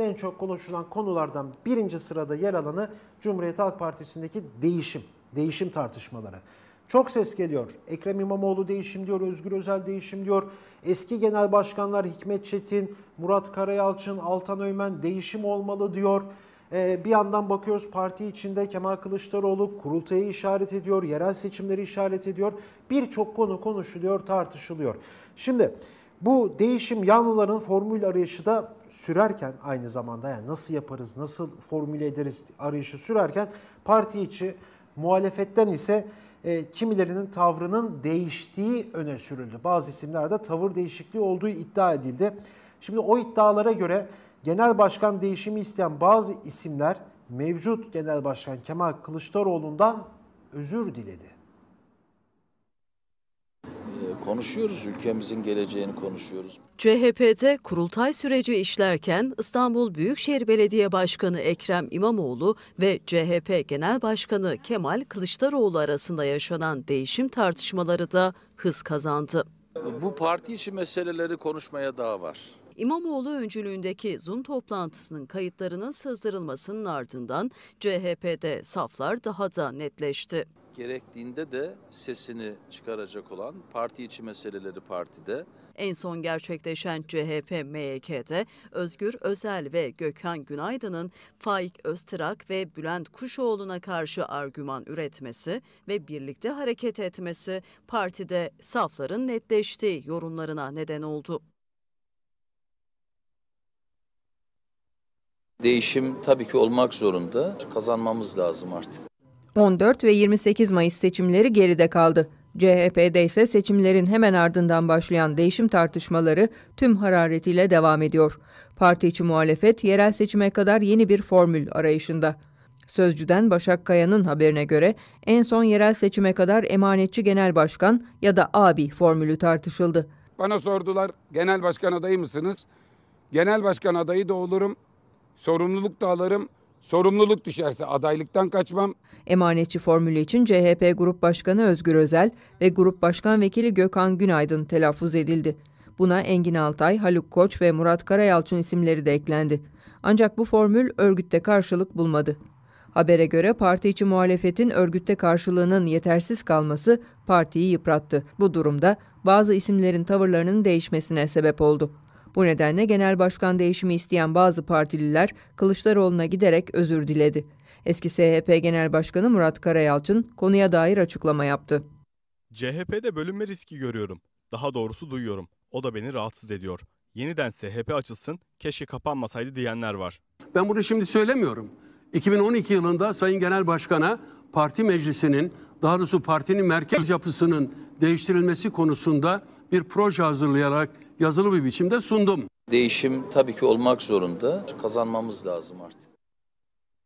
en çok konuşulan konulardan birinci sırada yer alanı Cumhuriyet Halk Partisi'ndeki değişim, değişim tartışmaları. Çok ses geliyor. Ekrem İmamoğlu değişim diyor, Özgür Özel değişim diyor. Eski genel başkanlar Hikmet Çetin, Murat Karayalçın, Altan Öymen değişim olmalı diyor. Ee, bir yandan bakıyoruz parti içinde Kemal Kılıçdaroğlu kurultayı işaret ediyor, yerel seçimleri işaret ediyor. Birçok konu konuşuluyor, tartışılıyor. Şimdi... Bu değişim yanlıların formül arayışı da sürerken aynı zamanda yani nasıl yaparız, nasıl formüle ederiz arayışı sürerken parti içi muhalefetten ise e, kimilerinin tavrının değiştiği öne sürüldü. Bazı isimlerde tavır değişikliği olduğu iddia edildi. Şimdi o iddialara göre genel başkan değişimi isteyen bazı isimler mevcut genel başkan Kemal Kılıçdaroğlu'ndan özür diledi konuşuyoruz, ülkemizin geleceğini konuşuyoruz. CHP'de kurultay süreci işlerken İstanbul Büyükşehir Belediye Başkanı Ekrem İmamoğlu ve CHP Genel Başkanı Kemal Kılıçdaroğlu arasında yaşanan değişim tartışmaları da hız kazandı. Bu parti içi meseleleri konuşmaya daha var. İmamoğlu öncülüğündeki Zoom toplantısının kayıtlarının sızdırılmasının ardından CHP'de saflar daha da netleşti. Gerektiğinde de sesini çıkaracak olan parti içi meseleleri partide. En son gerçekleşen CHP MYK'de Özgür Özel ve Gökhan Günaydın'ın Faik Öztrak ve Bülent Kuşoğlu'na karşı argüman üretmesi ve birlikte hareket etmesi partide safların netleştiği yorumlarına neden oldu. Değişim tabii ki olmak zorunda. Kazanmamız lazım artık. 14 ve 28 Mayıs seçimleri geride kaldı. CHP'de ise seçimlerin hemen ardından başlayan değişim tartışmaları tüm hararetiyle devam ediyor. Parti içi muhalefet yerel seçime kadar yeni bir formül arayışında. Sözcüden Başak Kaya'nın haberine göre en son yerel seçime kadar emanetçi genel başkan ya da abi formülü tartışıldı. Bana sordular genel başkan adayı mısınız? Genel başkan adayı da olurum, Sorumluluk da alırım. Sorumluluk düşerse adaylıktan kaçmam. Emanetçi formülü için CHP Grup Başkanı Özgür Özel ve Grup Başkan Vekili Gökhan Günaydın telaffuz edildi. Buna Engin Altay, Haluk Koç ve Murat Karayalçın isimleri de eklendi. Ancak bu formül örgütte karşılık bulmadı. Habere göre parti içi muhalefetin örgütte karşılığının yetersiz kalması partiyi yıprattı. Bu durumda bazı isimlerin tavırlarının değişmesine sebep oldu. Bu nedenle genel başkan değişimi isteyen bazı partililer Kılıçdaroğlu'na giderek özür diledi. Eski CHP Genel Başkanı Murat Karayalçın konuya dair açıklama yaptı. CHP'de bölünme riski görüyorum. Daha doğrusu duyuyorum. O da beni rahatsız ediyor. Yeniden CHP açılsın, keşke kapanmasaydı diyenler var. Ben bunu şimdi söylemiyorum. 2012 yılında Sayın Genel Başkan'a parti meclisinin, daha doğrusu partinin merkez yapısının değiştirilmesi konusunda bir proje hazırlayarak yazılı bir biçimde sundum. Değişim tabii ki olmak zorunda. Kazanmamız lazım artık.